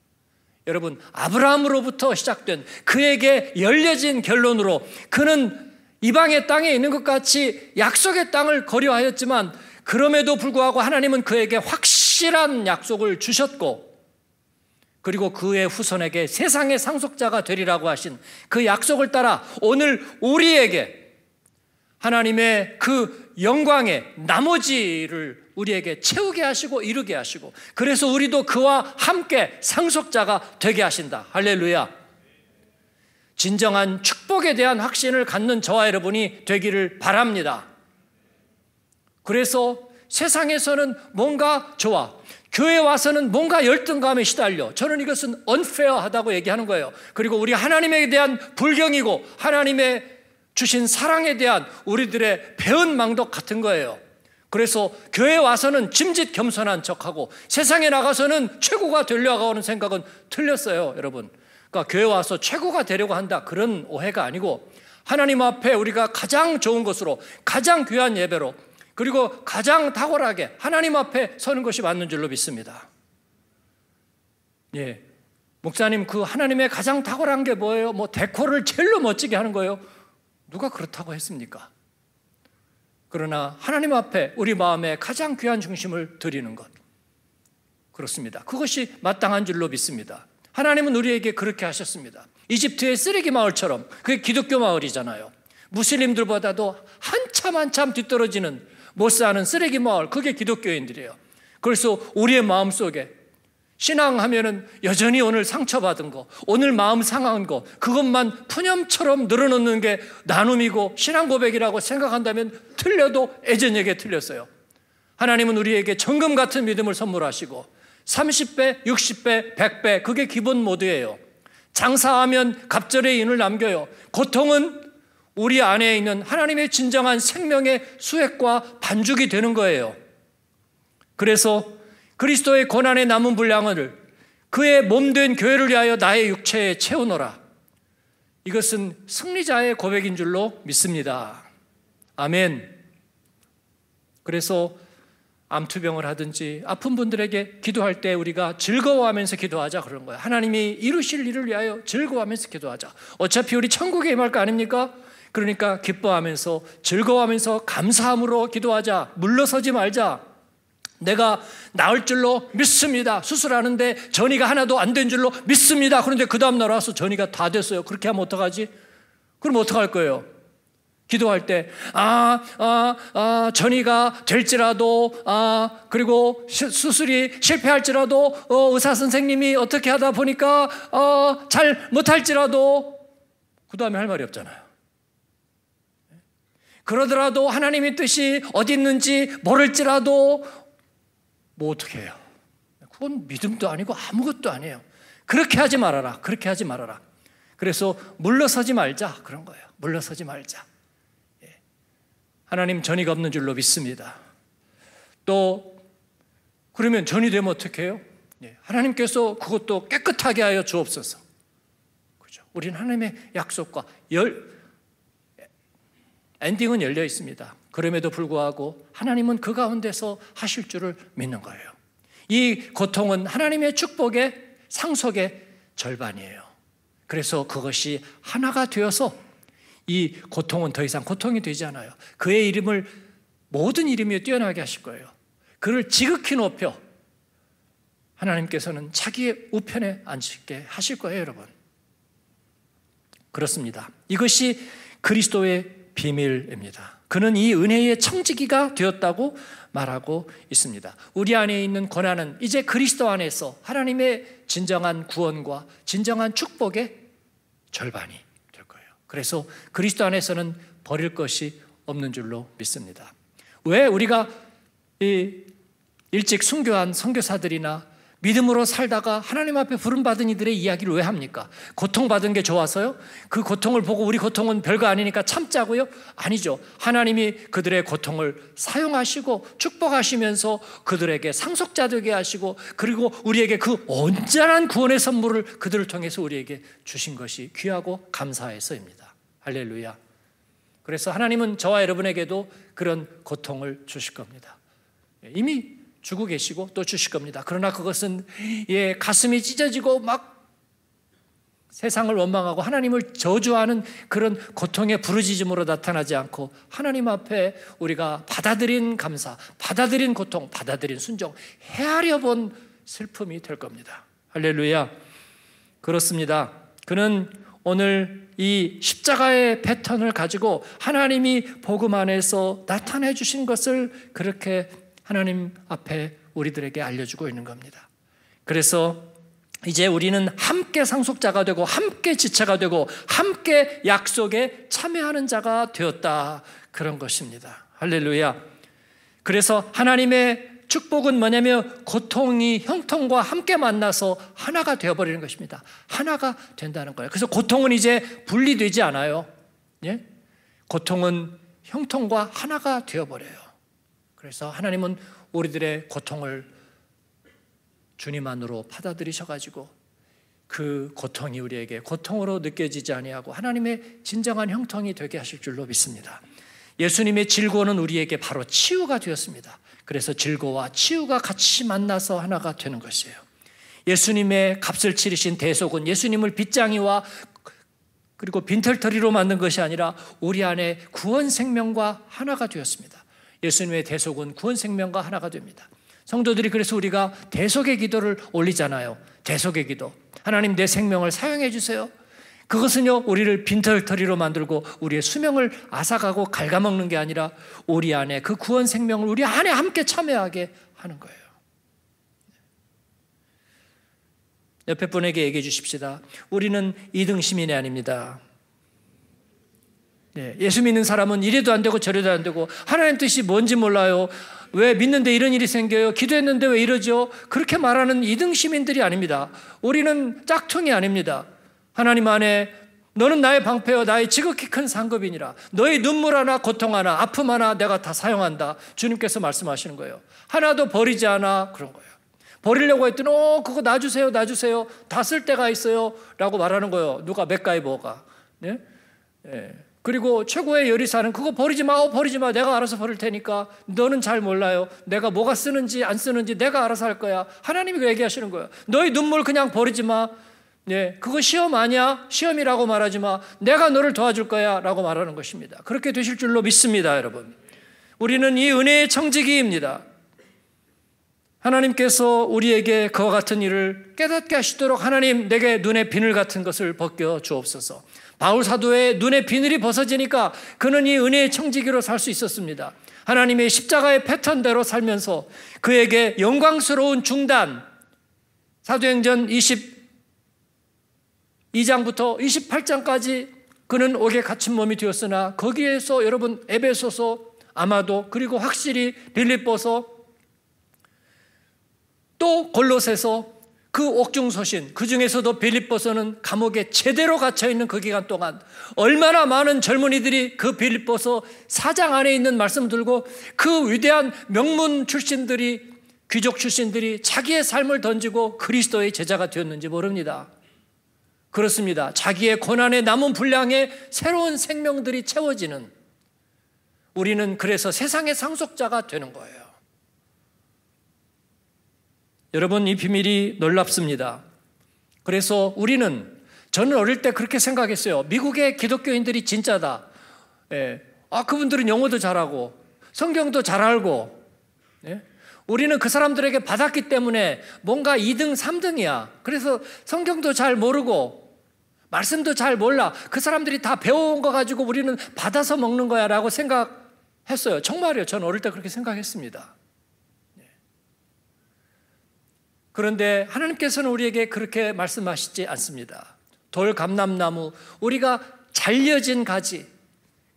여러분 아브라함으로부터 시작된 그에게 열려진 결론으로 그는 이방의 땅에 있는 것 같이 약속의 땅을 거려하였지만 그럼에도 불구하고 하나님은 그에게 확실한 약속을 주셨고 그리고 그의 후손에게 세상의 상속자가 되리라고 하신 그 약속을 따라 오늘 우리에게 하나님의 그 영광의 나머지를 우리에게 채우게 하시고 이루게 하시고 그래서 우리도 그와 함께 상속자가 되게 하신다. 할렐루야. 진정한 축복에 대한 확신을 갖는 저와 여러분이 되기를 바랍니다. 그래서 세상에서는 뭔가 좋아. 교회 와서는 뭔가 열등감에 시달려. 저는 이것은 언페어하다고 얘기하는 거예요. 그리고 우리 하나님에 대한 불경이고 하나님의 주신 사랑에 대한 우리들의 배은망덕 같은 거예요. 그래서 교회 와서는 짐짓 겸손한 척하고 세상에 나가서는 최고가 되려고 하는 생각은 틀렸어요, 여러분. 그러니까 교회 와서 최고가 되려고 한다 그런 오해가 아니고 하나님 앞에 우리가 가장 좋은 것으로 가장 귀한 예배로 그리고 가장 탁월하게 하나님 앞에 서는 것이 맞는 줄로 믿습니다. 예. 목사님, 그 하나님의 가장 탁월한 게 뭐예요? 뭐, 데코를 제일 멋지게 하는 거예요? 누가 그렇다고 했습니까? 그러나 하나님 앞에 우리 마음의 가장 귀한 중심을 드리는 것. 그렇습니다. 그것이 마땅한 줄로 믿습니다. 하나님은 우리에게 그렇게 하셨습니다. 이집트의 쓰레기 마을처럼 그게 기독교 마을이잖아요. 무슬림들보다도 한참 한참 뒤떨어지는 못 사는 쓰레기 마을 그게 기독교인들이에요. 그래서 우리의 마음 속에 신앙하면은 여전히 오늘 상처받은 거, 오늘 마음 상한 거, 그것만 푸념처럼 늘어놓는 게 나눔이고 신앙 고백이라고 생각한다면 틀려도 애전에게 틀렸어요. 하나님은 우리에게 정금 같은 믿음을 선물하시고 30배, 60배, 100배 그게 기본 모드예요. 장사하면 갑절의 인을 남겨요. 고통은 우리 안에 있는 하나님의 진정한 생명의 수액과 반죽이 되는 거예요. 그래서 그리스도의 고난의 남은 분량을 그의 몸된 교회를 위하여 나의 육체에 채우노라. 이것은 승리자의 고백인 줄로 믿습니다. 아멘. 그래서 암투병을 하든지 아픈 분들에게 기도할 때 우리가 즐거워하면서 기도하자 그런 거예요. 하나님이 이루실 일을 위하여 즐거워하면서 기도하자. 어차피 우리 천국에 임할 거 아닙니까? 그러니까 기뻐하면서 즐거워하면서 감사함으로 기도하자. 물러서지 말자. 내가 나을 줄로 믿습니다. 수술하는데 전이가 하나도 안 된 줄로 믿습니다. 그런데 그 다음날 와서 전이가 다 됐어요. 그렇게 하면 어떡하지? 그럼 어떡할 거예요? 기도할 때, 아, 아, 아, 전이가 될지라도, 아, 그리고 시, 수술이 실패할지라도, 어, 의사 선생님이 어떻게 하다 보니까, 어, 잘 못할지라도, 그 다음에 할 말이 없잖아요. 그러더라도 하나님의 뜻이 어디 있는지 모를지라도 뭐 어떻게 해요? 그건 믿음도 아니고 아무것도 아니에요. 그렇게 하지 말아라. 그렇게 하지 말아라. 그래서 물러서지 말자. 그런 거예요. 물러서지 말자. 예. 하나님 전이가 없는 줄로 믿습니다. 또, 그러면 전이 되면 어떻게 해요? 예. 하나님께서 그것도 깨끗하게 하여 주옵소서. 그죠. 우린 하나님의 약속과 열, 예. 엔딩은 열려 있습니다. 그럼에도 불구하고 하나님은 그 가운데서 하실 줄을 믿는 거예요. 이 고통은 하나님의 축복의 상속의 절반이에요. 그래서 그것이 하나가 되어서 이 고통은 더 이상 고통이 되지 않아요. 그의 이름을 모든 이름에 뛰어나게 하실 거예요. 그를 지극히 높여 하나님께서는 자기의 우편에 앉게 하실 거예요, 여러분. 그렇습니다. 이것이 그리스도의 비밀입니다. 그는 이 은혜의 청지기가 되었다고 말하고 있습니다. 우리 안에 있는 권한은 이제 그리스도 안에서 하나님의 진정한 구원과 진정한 축복의 절반이 될 거예요. 그래서 그리스도 안에서는 버릴 것이 없는 줄로 믿습니다. 왜 우리가 일찍 순교한 선교사들이나 믿음으로 살다가 하나님 앞에 부름받은 이들의 이야기를 왜 합니까? 고통받은 게 좋아서요? 그 고통을 보고 우리 고통은 별거 아니니까 참자고요? 아니죠. 하나님이 그들의 고통을 사용하시고 축복하시면서 그들에게 상속자 되게 하시고 그리고 우리에게 그 온전한 구원의 선물을 그들을 통해서 우리에게 주신 것이 귀하고 감사해서입니다. 할렐루야. 그래서 하나님은 저와 여러분에게도 그런 고통을 주실 겁니다. 이미 주고 계시고 또 주실 겁니다. 그러나 그것은 예, 가슴이 찢어지고 막 세상을 원망하고 하나님을 저주하는 그런 고통의 부르짖음으로 나타나지 않고 하나님 앞에 우리가 받아들인 감사, 받아들인 고통, 받아들인 순종, 헤아려 본 슬픔이 될 겁니다. 할렐루야. 그렇습니다. 그는 오늘 이 십자가의 패턴을 가지고 하나님이 복음 안에서 나타내 주신 것을 그렇게 하나님 앞에 우리들에게 알려주고 있는 겁니다. 그래서 이제 우리는 함께 상속자가 되고 함께 지체가 되고 함께 약속에 참여하는 자가 되었다. 그런 것입니다. 할렐루야. 그래서 하나님의 축복은 뭐냐면 고통이 형통과 함께 만나서 하나가 되어버리는 것입니다. 하나가 된다는 거예요. 그래서 고통은 이제 분리되지 않아요. 예? 고통은 형통과 하나가 되어버려요. 그래서 하나님은 우리들의 고통을 주님 안으로 받아들이셔 가지고 그 고통이 우리에게 고통으로 느껴지지 아니하고 하나님의 진정한 형통이 되게 하실 줄로 믿습니다. 예수님의 질고는 우리에게 바로 치유가 되었습니다. 그래서 질고와 치유가 같이 만나서 하나가 되는 것이에요. 예수님의 값을 치르신 대속은 예수님을 빗장이와 그리고 빈털터리로 만든 것이 아니라 우리 안에 구원 생명과 하나가 되었습니다. 예수님의 대속은 구원 생명과 하나가 됩니다. 성도들이 그래서 우리가 대속의 기도를 올리잖아요. 대속의 기도. 하나님 내 생명을 사용해 주세요. 그것은요, 우리를 빈털터리로 만들고 우리의 수명을 앗아가고 갉아먹는 게 아니라 우리 안에 그 구원 생명을 우리 안에 함께 참여하게 하는 거예요. 옆에 분에게 얘기해 주십시다. 우리는 이등 시민이 아닙니다. 예, 수 믿는 사람은 이래도 안 되고 저래도 안 되고 하나님 뜻이 뭔지 몰라요. 왜 믿는데 이런 일이 생겨요? 기도했는데 왜 이러죠? 그렇게 말하는 이등 시민들이 아닙니다. 우리는 짝퉁이 아닙니다. 하나님 안에 너는 나의 방패여 나의 지극히 큰 상급이니라. 너의 눈물 하나 고통 하나 아픔 하나 내가 다 사용한다. 주님께서 말씀하시는 거예요. 하나도 버리지 않아 그런 거예요. 버리려고 했더니 어 그거 놔주세요 놔주세요 다 쓸 때가 있어요 라고 말하는 거예요. 누가 맥가이버가 네? 네. 그리고 최고의 여리사는 그거 버리지 마, 어, 버리지 마. 내가 알아서 버릴 테니까 너는 잘 몰라요. 내가 뭐가 쓰는지 안 쓰는지 내가 알아서 할 거야. 하나님이 그 얘기하시는 거예요. 너희 눈물 그냥 버리지 마. 예, 그거 시험 아니야? 시험이라고 말하지 마. 내가 너를 도와줄 거야. 라고 말하는 것입니다. 그렇게 되실 줄로 믿습니다, 여러분. 우리는 이 은혜의 청지기입니다. 하나님께서 우리에게 그와 같은 일을 깨닫게 하시도록 하나님 내게 눈에 비늘 같은 것을 벗겨 주옵소서. 바울 사도의 눈에 비늘이 벗어지니까 그는 이 은혜의 청지기로 살 수 있었습니다. 하나님의 십자가의 패턴대로 살면서 그에게 영광스러운 중단 사도행전 22장부터 28장까지 그는 옥에 갇힌 몸이 되었으나 거기에서 여러분 에베소서 아마도 그리고 확실히 빌립보서 또 골로새서 그 옥중서신 그 중에서도 빌립보서는 감옥에 제대로 갇혀 있는 그 기간 동안 얼마나 많은 젊은이들이 그 빌립보서 사장 안에 있는 말씀 들고 그 위대한 명문 출신들이 귀족 출신들이 자기의 삶을 던지고 그리스도의 제자가 되었는지 모릅니다. 그렇습니다. 자기의 고난의 남은 분량에 새로운 생명들이 채워지는 우리는 그래서 세상의 상속자가 되는 거예요. 여러분, 이 비밀이 놀랍습니다. 그래서 우리는, 저는 어릴 때 그렇게 생각했어요. 미국의 기독교인들이 진짜다. 예. 아, 그분들은 영어도 잘하고, 성경도 잘 알고, 예? 우리는 그 사람들에게 받았기 때문에 뭔가 2등, 3등이야. 그래서 성경도 잘 모르고, 말씀도 잘 몰라. 그 사람들이 다 배워온 거 가지고 우리는 받아서 먹는 거야 라고 생각했어요. 정말이요. 저는 어릴 때 그렇게 생각했습니다. 그런데 하나님께서는 우리에게 그렇게 말씀하시지 않습니다. 돌 감람나무, 우리가 잘려진 가지.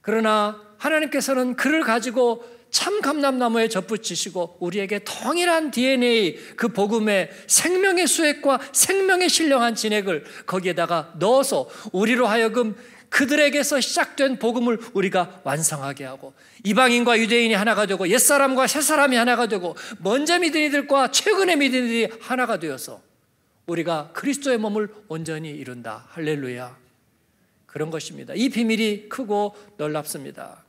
그러나 하나님께서는 그를 가지고 참 감람나무에 접붙이시고 우리에게 동일한 DNA 그 복음의 생명의 수액과 생명의 신령한 진액을 거기에다가 넣어서 우리로 하여금 그들에게서 시작된 복음을 우리가 완성하게 하고 이방인과 유대인이 하나가 되고 옛사람과 새사람이 하나가 되고 먼저 믿은 이들과 최근에 믿은 이들이 하나가 되어서 우리가 그리스도의 몸을 온전히 이룬다. 할렐루야. 그런 것입니다. 이 비밀이 크고 놀랍습니다.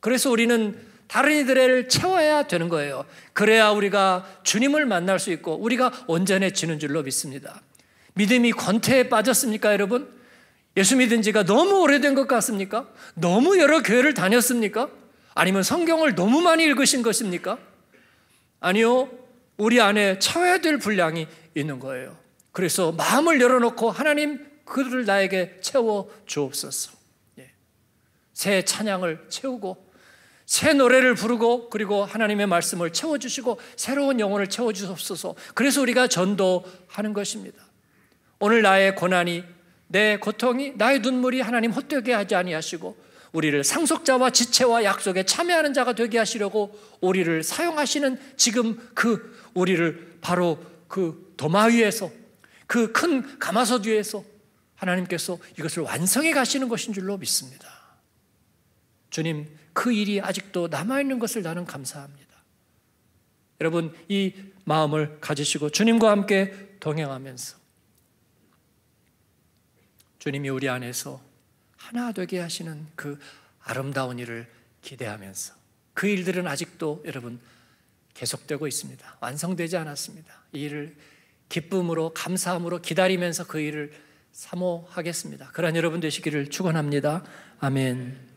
그래서 우리는 다른 이들을 채워야 되는 거예요. 그래야 우리가 주님을 만날 수 있고 우리가 온전해지는 줄로 믿습니다. 믿음이 권태에 빠졌습니까, 여러분? 예수 믿은 지가 너무 오래된 것 같습니까? 너무 여러 교회를 다녔습니까? 아니면 성경을 너무 많이 읽으신 것입니까? 아니요. 우리 안에 처해될 분량이 있는 거예요. 그래서 마음을 열어놓고 하나님 그들을 나에게 채워 주옵소서. 예. 새 찬양을 채우고 새 노래를 부르고 그리고 하나님의 말씀을 채워 주시고 새로운 영혼을 채워 주옵소서. 그래서 우리가 전도하는 것입니다. 오늘 나의 고난이 내 고통이 나의 눈물이 하나님 헛되게 하지 아니하시고 우리를 상속자와 지체와 약속에 참여하는 자가 되게 하시려고 우리를 사용하시는 지금 그 우리를 바로 그 도마 위에서 그 큰 가마솥 위에서 하나님께서 이것을 완성해 가시는 것인 줄로 믿습니다. 주님, 그 일이 아직도 남아있는 것을 나는 감사합니다. 여러분, 이 마음을 가지시고 주님과 함께 동행하면서 주님이 우리 안에서 하나 되게 하시는 그 아름다운 일을 기대하면서 그 일들은 아직도 여러분 계속되고 있습니다. 완성되지 않았습니다. 이 일을 기쁨으로 감사함으로 기다리면서 그 일을 사모하겠습니다. 그러한 여러분 되시기를 축원합니다. 아멘.